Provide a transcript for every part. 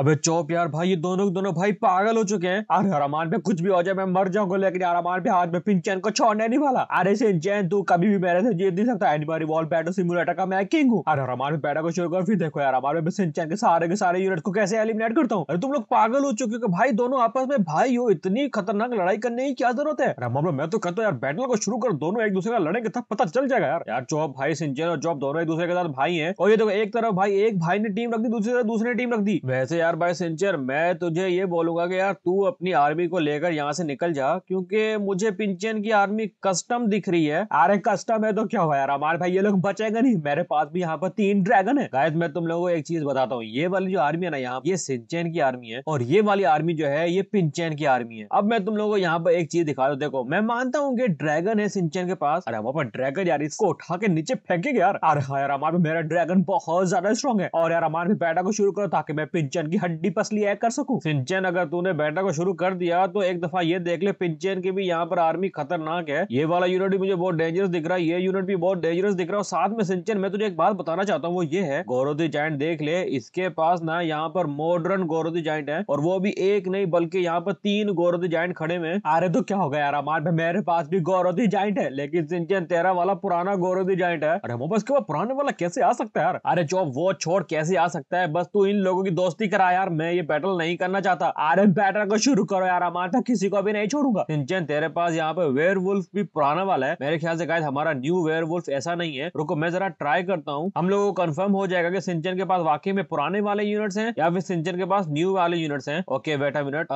अबे चौप यार भाई ये दोनों के दोनों भाई पागल हो चुके हैं अरे अरमान पे कुछ भी हो जाए मैं मर जाऊंगा लेकिन अरमान पे हाथ में पिंचन को छोड़ने नहीं वाला अरे सिंचैन तू कभी भी मेरे से जीत नहीं सकता एंड मेरी वॉल बैटो सिमुलेटर का मैं किंग हूँ अरे अरमान पे बैटा को शुरू कर फिर देखो यार अरमान में सिंचन के सारे के सारे यूनिट को कैसे एलिमिनेट करता हूँ अरे तुम लोग पागल हो चुके भाई दोनों आपस में भाई हो इतनी खतरनाक लड़ाई करने की क्या जरूरत है अरे मैं तो कहता हूँ यार बैटल को शुरू कर दोनों एक दूसरे का लड़ेंगे तब पता चल जाएगा यार यार चौप भाई सिंचन और चौप दोनों एक दूसरे के साथ भाई है और ये देखो एक तरफ भाई एक भाई ने टीम रख दी दूसरी तरफ दूसरे टीम रख दी वैसे यार यार भाई सिंचर मैं तुझे ये बोलूंगा कि यार तू अपनी आर्मी को लेकर यहाँ से निकल जा क्योंकि मुझे पिंचन की आर्मी कस्टम दिख रही है अरे कस्टम है तो क्या हुआ यार हमारे भाई ये लोग बचेगा नहीं मेरे पास भी यहाँ पर तीन ड्रैगन है गायद मैं तुम लोगों को एक चीज बताता हूँ ये वाली जो आर्मी है ना यहाँ ये सिंचन की आर्मी है और ये वाली आर्मी जो है ये पिंचन की आर्मी है अब मैं तुम लोगों को यहाँ पर एक चीज दिखा दो देखो मैं मानता हूँ कि ड्रैगन है सिंचन के पास अरे वहां पर ड्रैगन यार इसको उठा के नीचे फेंकेगा यार अरे हाँ यार हमारे मेरा ड्रैगन बहुत ज्यादा स्ट्रॉन्ग है और यार हमारे बैठा को शुरू करो ताकि मैं पिंचन की हड्डी पसली ऐड कर सकूं सिंचन अगर तूने बैटा को शुरू कर दिया तो एक दफा ये देख ले पिंचन की भी यहाँ पर आर्मी खतरनाक है ये वाला यूनिट भी मुझे बहुत डेंजरस दिख रहा है ये यूनिट भी बहुत डेंजरस दिख रहा है साथ में सिंचन मैं तुझे एक बात बताना चाहता हूँ वो ये है गौरवती जॉइंट देख ले इसके पास ना यहाँ पर मॉडर्न गौरवती जॉइंट है और वो भी एक नहीं बल्कि यहाँ पर तीन गौरवती जॉइंट खड़े में अरे तो क्या हो गया यार अमान भाई मेरे पास भी गौरवती जॉइंट है लेकिन सिंचन तेरा वाला पुराना गौरवती जॉइंट है अरे वो बस के पुराने वाला कैसे आ सकता है यार अरे चौब वो छोड़ कैसे आ सकता है बस तू इन लोगों की दोस्ती कर रहा यार मैं ये बैटल नहीं करना चाहता अरे बैटल को शुरू करो यार हमारा तक किसी को भी नहीं छोड़ूंगा सिंचन तेरे पास यहाँ पे वेयर भी पुराना वाला है मेरे ख्याल से गाय हमारा न्यू वेयर ऐसा नहीं है रुको मैं जरा ट्राई करता हूँ हम लोगों को कन्फर्म हो जाएगा की सिंचन के पास वाकई में पुराने वाले यूनिट्स है या फिर सिंचन के पास न्यू वाले यूनिट्स है okay wait minute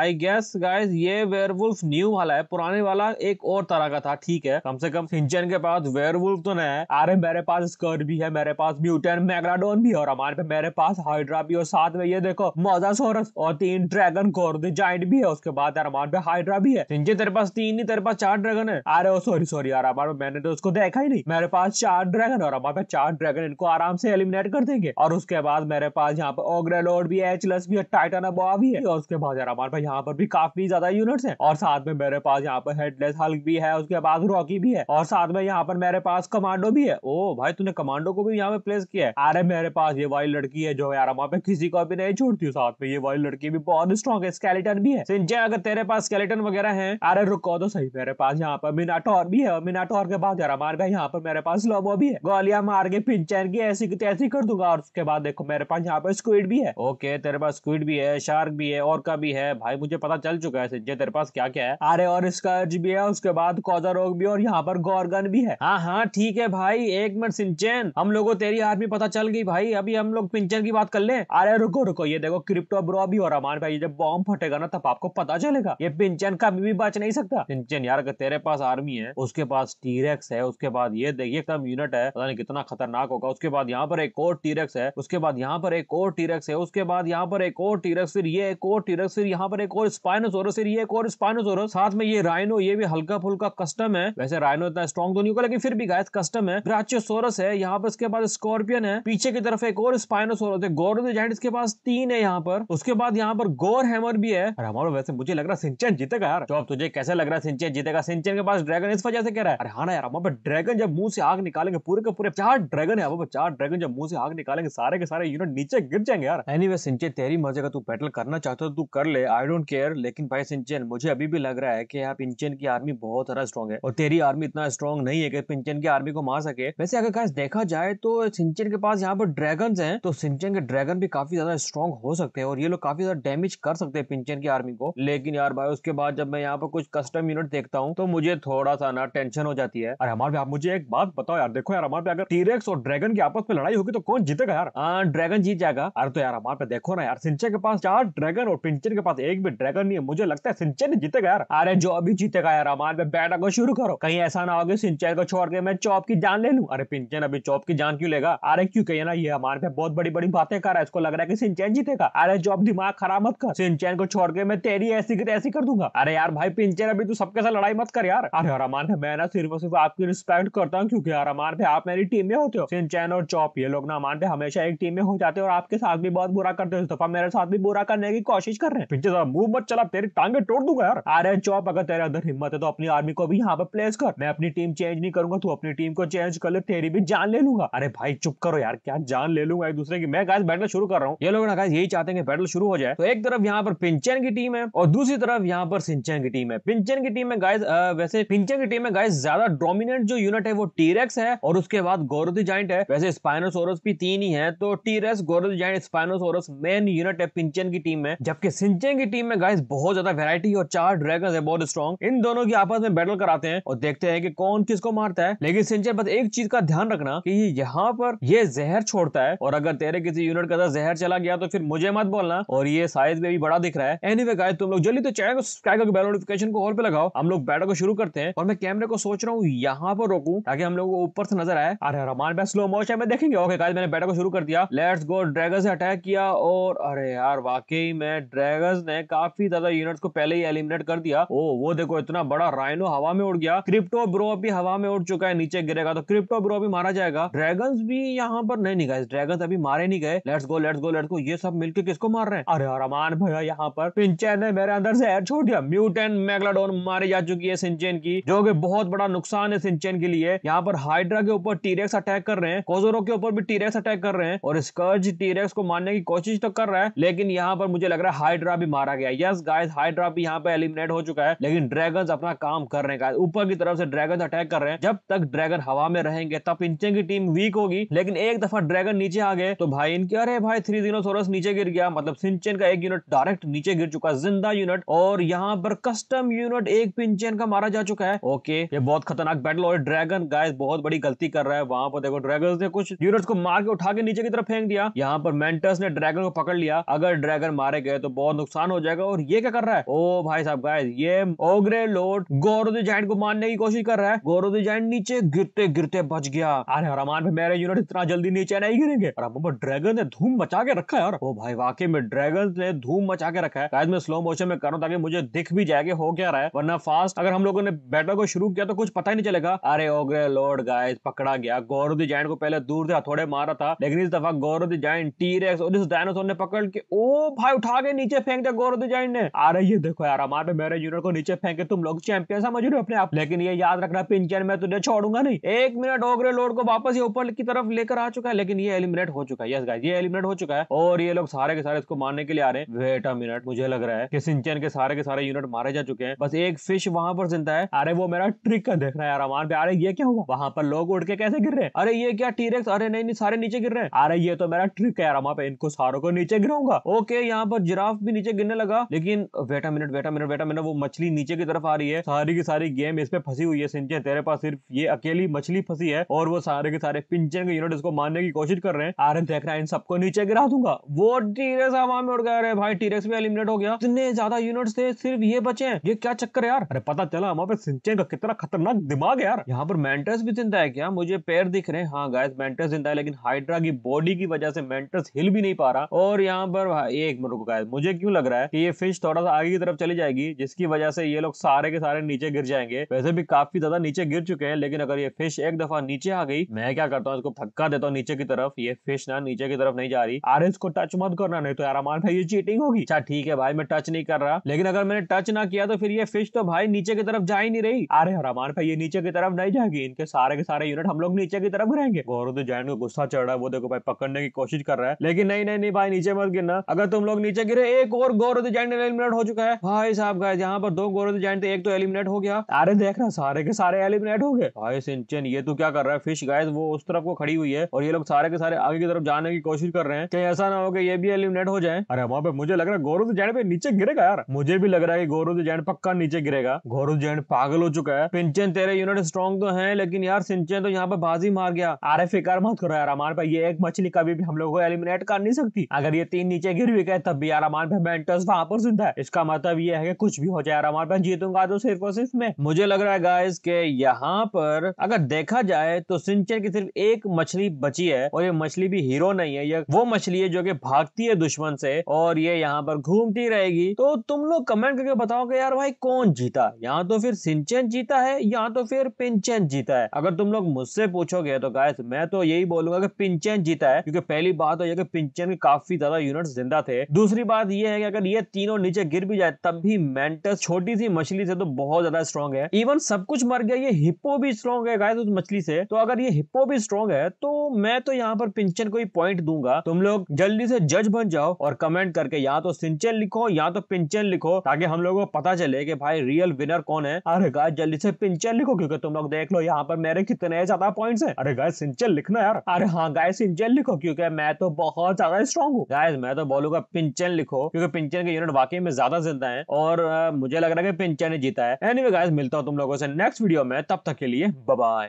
I guess guys ये वेयर न्यू वाला है पुराने वाला एक और तरह का था ठीक है कम से कम सिंचन के पास वेयर तो नहीं है अरे मेरे पास स्कर्ट भी है मेरे पास म्यूटन मैगराडोन भी और हमारे पे मेरे पास हाइड्रा भी और साथ में ये देखो मोजासोरस और तीन ड्रैगन कोर जाइंट भी है उसके बाद अरमान पे हाइड्रा भी है सिंजे तेरे पास तीन नहीं तेरे पास चार ड्रैगन है अरे सॉरी सॉरी यार अरमान मैंने तो उसको देखा ही नहीं मेरे पास चार ड्रैगन और अरमान पे चार ड्रैगन इनको आराम से एलिमिनेट कर देंगे और उसके बाद मेरे पास यहाँ पे ओग्रेलोड भी है एचलस भी है टाइटन अबा भी है और उसके बाद यार हमारे पास यहाँ पर भी काफी ज्यादा यूनिट्स है और साथ में मेरे पास यहाँ पर हेडलेस हल्क भी है उसके बाद रॉकी भी है और साथ में यहाँ पर मेरे पास कमांडो भी है ओ भाई तूने कमांडो को भी यहाँ पे प्लेस किया है अरे मेरे पास ये वाली लड़की है जो यार हमारे पे किसी दूसरी कॉपी नहीं छोड़ती साथ में ये वाली लड़की भी बहुत स्ट्रॉन्ग है स्केलेटन भी है सिंजय अगर तेरे पास स्केलेटन वगैरह है अरे रुको तो सही मेरे पास यहाँ पर मिनाटोर भी है और मिनाटोर के बाद जरा मार गया यहाँ पर मेरे पास लोबो भी है गोलियां मार के पिंचन की ऐसी तैसी कर दूंगा और उसके बाद देखो मेरे पास यहाँ पर स्क्विड भी है ओके तेरे पास स्क्विड भी है शार्क भी है और का भी है भाई मुझे पता चल चुका है सिंजय तेरे पास क्या क्या है अरे और स्कर्ज भी है उसके बाद कॉजरोग भी और यहाँ पर गोरगन भी है हाँ हाँ ठीक है भाई एक मिनट सिंचन हम लोगों तेरी आर्मी पता चल गई भाई अभी हम लोग पिंचन की बात कर ले अरे रुको रुको ये देखो क्रिप्टो ब्रो अभी हो रहा मान भाई जब बॉम्ब फटेगा ना तब आपको पता चलेगा ये पिंचन कभी भी बच नहीं सकता पिंचन यार अगर तेरे पास आर्मी है उसके पास टीरेक्स है उसके बाद ये देखिए कम यूनिट है पता नहीं कितना खतरनाक होगा उसके बाद यहाँ पर एक और टीरेक्स है उसके बाद यहाँ पर एक और टीरेक्स है उसके बाद यहाँ पर एक और टीरेक्स फिर ये एक और टीरेक्स फिर यहाँ पर एक और स्पाइनोसोरस फिर ये एक और स्पाइनोसोरस साथ में ये राइनो ये भी हल्का फुल्का कस्टम है वैसे राइनो इतना स्ट्रॉन्ग तो नहीं होगा लेकिन फिर भी गायस कस्टम है ब्राचोसोरस है यहाँ पर इसके बाद स्कॉर्पियन है पीछे की तरफ एक और स्पाइनोसोरस है गोरो जाइंट्स के उसके पास तीन है यहाँ पर उसके बाद यहाँ पर गोर हैमर भी है और हमारा वैसे मुझे लग रहा है सिंचन जीतेगा यार तो अब तुझे कैसे लग रहा है सिंचन जीतेगा सिंचन के पास ड्रैगन इस वजह से कह रहा है अरे हाँ यार हमारे ड्रैगन जब मुंह से आग निकालेंगे पूरे के पूरे चार ड्रैगन है चार ड्रैगन जब मुंह से आग निकालेंगे सारे के सारे यूनिट नीचे गिर जाएंगे यार एनी सिंचन तेरी मजे का तू बैटल करना चाहता हो तो तू कर ले आई डोंट केयर लेकिन भाई सिंचन मुझे अभी भी लग रहा है की यार पिंचन की आर्मी बहुत ज्यादा स्ट्रॉग है और तेरी आर्मी इतना स्ट्रॉग नहीं है कि पिंचन की आर्मी को मार सके वैसे अगर देखा जाए तो सिंचन के पास यहाँ पर ड्रैगन है तो सिंचन के ड्रैगन भी काफी ज़्यादा स्ट्रॉन्ग हो सकते हैं और ये लोग काफ़ी ज़्यादा डैमेज कर सकते हैं पिंचन की आर्मी को लेकिन यार भाई उसके बाद जब मैं यहाँ पर कुछ कस्टम यूनिट देखता हूँ तो मुझे थोड़ा सा ना टेंशन हो जाती है अरे हमारे आप मुझे एक बात बताओ यार देखो यार हमारे पे अगर टीरेक्स और ड्रैगन की आपस में लड़ाई होगी तो कौन जीतेगा यार ड्रैगन हाँ, जीत जाएगा अरे तो यार हमारे पे देखो ना यार सिंचे के पास चार ड्रैगन और पिंचन के पास एक भी ड्रैगन नहीं है मुझे लगता है सिंचे जीतेगा यार अरे जो अभी जीतेगा यार हमारे पे बैठा को शुरू करो कहीं ऐसा ना होगा सिंचाई को छोड़ के मैं चौप की जान ले लू अरे पिंचन अभी चौप की जान क्यों लेगा अरे क्यों कहे ना ये हमारे पे बहुत बड़ी बड़ी बातें कर रहा है इसको लग रहा है जाके सिंचैन जीतेगा अरे जो अब दिमाग खराब मत कर सिंचैन को छोड़ के मैं तेरी ऐसी ऐसी कर दूंगा अरे यार भाई पिंचर अभी तू सबके साथ लड़ाई मत कर यार अरे अरमान है मैं ना सिर्फ और सिर्फ आपकी रिस्पेक्ट करता हूँ क्योंकि अरमान पे आप मेरी टीम में होते हो सिंचैन और चौप ये लोग ना अरमान हमेशा एक टीम में हो जाते और आपके साथ भी बहुत बुरा करते हो इस दफा मेरे साथ भी बुरा करने की कोशिश कर रहे हैं पिंचर मुंह मत चला तेरी टांगे तोड़ दूंगा यार अरे चौप अगर तेरे अंदर हिम्मत है तो अपनी आर्मी को भी यहाँ पर प्लेस कर मैं अपनी टीम चेंज नहीं करूंगा तू अपनी टीम को चेंज कर ले तेरी भी जान ले लूंगा अरे भाई चुप करो यार क्या जान ले लूंगा एक दूसरे की मैं गाइस बैठना शुरू कर रहा हूँ ये लोग ना यही चाहते हैं कि बैटल शुरू हो जाए तो एक तरफ यहाँ पर पिंचन की टीम है और दूसरी तरफ यहाँ पर सिंचन की टीम है पिंचन की टीम में गाइस वैसे पिंचन की टीम में गाइस ज्यादा डोमिनेंट जो यूनिट है वो टीरेक्स है और उसके बाद गोरोदी जाइंट है वैसे स्पाइनोसोरस भी तीन ही तो है तो टीरेक्स गोरोदी जाइंट स्पाइनोसोरस मेन यूनिट है पिंचन की टीम में जबकि सिंचन की टीम में गाइस बहुत ज्यादा वेरायटी और चार ड्रैगन है बहुत स्ट्रॉन्ग इन दोनों की आपस में बैटल कराते हैं और देखते हैं कि कौन किसको मारता है लेकिन सिंचन बस एक चीज का ध्यान रखना की यहाँ पर ये जहर छोड़ता है और अगर तेरे किसी यूनिट का जहर चला गया तो फिर मुझे मत बोलना और ये साइज में भी बड़ा दिख रहा है एनी anyway, गाइस तुम लोग जल्दी तो चैनल को सब्सक्राइब करके बेल नोटिफिकेशन को ऑल पे लगाओ हम लोग बैटर को शुरू करते हैं और मैं कैमरे को सोच रहा हूँ यहाँ पर रोकू ताकि हम लोग को ऊपर से नजर आए अरे हमारे पास स्लो मोशन में देखेंगे ओके गाइस मैंने बैटर को शुरू कर दिया लेट्स गो ड्रैगन से अटैक किया और अरे यार वाकई में ड्रैगन ने काफी ज्यादा यूनिट को पहले ही एलिमिनेट कर दिया ओ वो देखो इतना बड़ा राइनो हवा में उड़ गया क्रिप्टो ब्रो भी हवा में उड़ चुका है नीचे गिरेगा तो क्रिप्टो ब्रो भी मारा जाएगा ड्रैगन भी यहाँ पर नहीं गाइस ड्रैगन अभी मारे नहीं गए लेट्स गो लेट्स गो दो लड़को ये सब मिलकर किसको मार रहे हैं अरे अरमान भैया यहाँ पर सिंचेन ने मेरे अंदर से एयर छोड़ दिया म्यूटेन मैगलाडोन मारी जा चुकी है सिंचेन की जो कि बहुत बड़ा नुकसान है सिंचेन के लिए यहाँ पर हाइड्रा के ऊपर टीरेक्स अटैक कर रहे हैं कोजोरो के ऊपर भी टीरेक्स अटैक कर रहे हैं और स्कर्ज टीरेक्स को मारने की कोशिश तो कर रहा है लेकिन यहाँ पर मुझे लग रहा है हाइड्रा भी मारा गया यस गाइस हाइड्रा भी यहाँ पे एलिमिनेट हो चुका है लेकिन ड्रैगन अपना काम कर रहे हैं ऊपर की तरफ से ड्रैगन अटैक कर रहे हैं जब तक ड्रैगन हवा में रहेंगे तब इंचन की टीम वीक होगी लेकिन एक दफा ड्रैगन नीचे आ गए तो भाई इनके अरे भाई थ्री भी जीनोसोरस नीचे गिर गया मतलब सिंचन का एक यूनिट डायरेक्ट नीचे गिर चुका है जिंदा यूनिट और यहाँ पर कस्टम यूनिट एक पिंचन का मारा जा चुका है ओके ये बहुत खतरनाक बैटल और ड्रैगन गाय बहुत बड़ी गलती कर रहा है वहां पर देखो ड्रैगन ने कुछ यूनिट को मार के उठा के नीचे की तरफ फेंक दिया यहाँ पर मेंटस ने ड्रैगन को पकड़ लिया अगर ड्रैगन मारे गए तो बहुत नुकसान हो जाएगा और ये क्या कर रहा है ओ भाई साहब गाय ये ओग्रे लोड गौरव जैंट को मारने की कोशिश कर रहा है गौरव जैंट नीचे गिरते गिरते बच गया अरे हरामान मेरे यूनिट इतना जल्दी नीचे नहीं गिरेंगे ड्रैगन ने धूम बचा के रखा है यार ओ भाई वाकई में ड्रैगन ने धूम मचा के रखा है शायद मैं स्लो मोशन में कर रहा ताकि मुझे दिख भी जाएगा हो क्या रहा है वरना फास्ट अगर हम लोगों ने बैटल को शुरू किया तो कुछ पता ही नहीं चलेगा अरे ओ गए लॉर्ड गाइस पकड़ा गया गौरव दी जाइंट को पहले दूर से हथौड़े मारा था लेकिन इस दफा गौरव दी टी रेक्स और इस डायनासोर ने पकड़ के ओ भाई उठा के नीचे फेंक दिया गौरव दी जाइंट ने अरे ये देखो यार हमारे मेरे जूनियर को नीचे फेंके तुम लोग चैंपियन समझ रहे हो अपने आप लेकिन ये याद रखना पिंचन में तुझे छोड़ूंगा नहीं एक मिनट ओगरे लॉर्ड को वापस ये ऊपर की तरफ लेकर आ चुका है लेकिन ये एलिमिनेट हो चुका है यस गाइस ये एलिमिनेट हो चुका है है और ये लोग सारे के सारे इसको मारने के लिए आ रहे हैं वेट अ मिनट मुझे लग रहा है कि सिंचन के सारे के सारे यूनिट मारे जा चुके हैं बस एक फिश वहां पर जिंदा है अरे वो मेरा ट्रिक का देख रहा है अरमान पे अरे ये क्या हुआ वहां पर लोग उड़ के कैसे गिर रहे हैं अरे ये क्या टीरेक्स अरे नहीं नहीं सारे नीचे गिर रहे हैं अरे ये तो मेरा ट्रिक है अरमा पे इनको सारों को नीचे गिराऊंगा ओके यहाँ पर जिराफ भी नीचे गिरने लगा लेकिन wait a minute wait a minute wait a minute वो मछली नीचे की तरफ आ रही है सारी की सारी गेम इस पे फंसी हुई है सिंचन तेरे पास सिर्फ ये अकेली मछली फंसी है और वो सारे के सारे पिंचन के यूनिट इसको मारने की कोशिश कर रहे हैं आर्यन देख रहा है इन सबको नीचे गिरा बता दूंगा वो टीरेक्स हवा में उड़ गया अरे भाई टीरेक्स भी एलिमिनेट हो गया इतने ज्यादा यूनिट्स थे सिर्फ ये बचे हैं ये क्या चक्कर है यार अरे पता चला वहाँ पे सिंचन का कितना खतरनाक दिमाग है यार यहाँ पर मेंटस भी जिंदा है क्या मुझे पैर दिख रहे हैं हाँ गाय मेंटस जिंदा है लेकिन हाइड्रा की बॉडी की वजह से मेंटस हिल भी नहीं पा रहा और यहाँ पर एक मिनट गाय मुझे क्यों लग रहा है की ये फिश थोड़ा सा आगे की तरफ चली जाएगी जिसकी वजह से ये लोग सारे के सारे नीचे गिर जाएंगे वैसे भी काफी ज्यादा नीचे गिर चुके हैं लेकिन अगर ये फिश एक दफा नीचे आ गई मैं क्या करता हूँ इसको थक्का देता हूँ नीचे की तरफ ये फिश ना नीचे की तरफ नहीं जा रही आरेंज को टच मत करना नहीं तो यार हमारे भाई ये चीटिंग होगी अच्छा ठीक है भाई मैं टच नहीं कर रहा लेकिन अगर मैंने टच ना किया तो फिर ये फिश तो भाई नीचे की तरफ जा ही नहीं रही अरे हमारे भाई ये नीचे की तरफ नहीं जाएगी इनके सारे के सारे यूनिट हम लोग नीचे की तरफ रहेंगे गौरव तो जैन को गुस्सा चढ़ रहा है वो देखो भाई पकड़ने की कोशिश कर रहा है लेकिन नहीं नहीं नहीं भाई नीचे मत गिरना अगर तुम लोग नीचे गिरे एक और गौरव तो जैन एलिमिनेट हो चुका है भाई साहब गाय यहाँ पर दो गौरव तो जैन तो एक तो एलिमिनेट हो गया अरे देख रहा सारे के सारे एलिमिनेट हो गए भाई सिंचन ये तो क्या कर रहा है फिश गाय वो उस तरफ को खड़ी हुई है और ये लोग सारे के सारे आगे की तरफ जाने की कोशिश कर रहे हैं ऐसा ना हो कि ये भी एलिमिनेट हो जाए अरे वहाँ पे मुझे लग रहा है गौरव जैन पे नीचे गिरेगा यार मुझे भी लग रहा है कि गौरव जैन पक्का नीचे गिरेगा गौरव जैन पागल हो चुका है सिंचन तेरे यूनिट स्ट्रॉन्ग तो है लेकिन यार सिंचन तो यहाँ पे बाजी मार गया अरे फिकार मत करो यार हमारे भाई ये एक मछली कभी भी हम लोग को एलिमिनेट कर नहीं सकती अगर ये तीन नीचे गिर भी गए तब भी यार हमारे पे मेंटर्स वहां पर जिंदा है इसका मतलब ये है कि कुछ भी हो जाए यार हमारे भाई जीतूंगा तो सिर्फ और सिर्फ मैं मुझे लग रहा है गाइस के यहाँ पर अगर देखा जाए तो सिंचन की सिर्फ एक मछली बची है और ये मछली भी हीरो नहीं है ये वो मछली लिए जो कि भागती है दुश्मन से और ये यहाँ पर घूमती रहेगी तो तुम लोग कमेंट करके बताओ कि यार भाई कौन जीता यहाँ तो फिर सिंचन जीता है यहाँ तो फिर पिंचन जीता है अगर तुम लोग मुझसे पूछोगे तो गाय मैं तो यही बोलूंगा कि पिंचन जीता है क्योंकि पहली बात तो है कि पिंचन के काफी ज्यादा यूनिट जिंदा थे दूसरी बात यह है कि अगर ये तीनों नीचे गिर भी जाए तब भी मेंटस छोटी सी मछली से तो बहुत ज्यादा स्ट्रॉन्ग है इवन सब कुछ मर गया ये हिप्पो भी स्ट्रॉन्ग है गाय उस मछली से तो अगर ये हिप्पो भी स्ट्रॉन्ग है तो मैं तो यहाँ पर पिंचन को ही पॉइंट दूंगा तुम लोग लोग जल्दी से जज बन जाओ और कमेंट करके या तो सिंचन लिखो या तो पिंचन लिखो ताकि हम लोगों को पता चले कि भाई रियल विनर कौन है अरे गाय जल्दी से पिंचन लिखो क्योंकि तुम लोग देख लो यहाँ पर मेरे कितने ज्यादा पॉइंट्स हैं अरे गाय सिंचन लिखना यार अरे हाँ गाय सिंचन लिखो क्योंकि मैं तो बहुत ज्यादा स्ट्रॉन्ग हूँ गाय मैं तो बोलूंगा पिंचन लिखो क्योंकि पिंचन के यूनिट वाकई में ज्यादा जिंदा है और मुझे लग रहा है कि पिंचन ने जीता है एनीवे anyway, गाइस मिलता हूँ तुम लोगों से नेक्स्ट वीडियो में तब तक के लिए बाय